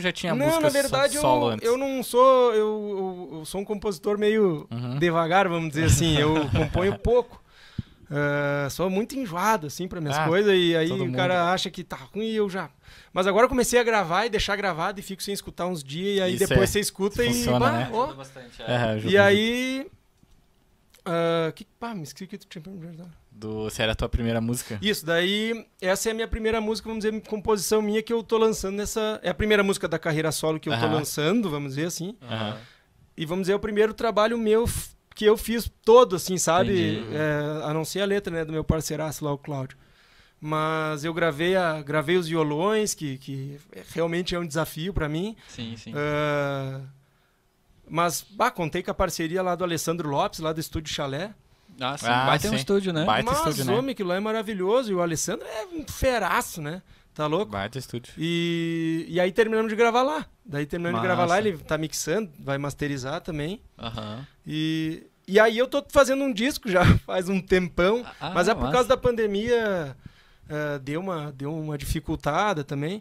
já tinha não, música na verdade, solo eu, antes? eu não sou. Eu, eu, eu sou um compositor meio uhum. devagar, vamos dizer assim. Eu componho pouco. Uh, sou muito enjoado, assim, para minhas ah, coisas. E aí o cara acha que tá ruim e eu já. Mas agora eu comecei a gravar e deixar gravado e fico sem escutar uns dias. E aí Isso depois é. você escuta e. né? oh. bastante, é. É, e aí. Ah, que, pá, me esqueci que tu tinha perguntado. Do, se era a tua primeira música? Isso, daí essa é a minha primeira música, vamos dizer, composição minha que eu tô lançando nessa. É a primeira música da carreira solo que eu uhum. tô lançando, vamos dizer assim. E vamos dizer, é o primeiro trabalho meu que eu fiz todo, assim, sabe? É, a não ser a letra, né, do meu parceiraço lá, o Cláudio. Mas eu gravei, a, gravei os violões, que, que realmente é um desafio para mim. Sim, sim. Uh, mas, bah, contei com a parceria lá do Alessandro Lopes, lá do Estúdio Chalé. Ah, sim. Ah, sim. um estúdio, né? Baita Mas, estúdio, né? que lá é maravilhoso. E o Alessandro é um feraço, né? Tá louco? Baita estúdio. E, e aí terminamos de gravar lá. Daí terminamos Massa. de gravar lá, ele tá mixando, vai masterizar também. Aham. Uhum. E... E aí eu tô fazendo um disco já faz um tempão, ah, ah, mas é por massa. causa da pandemia uh, deu, uma, deu uma dificultada também.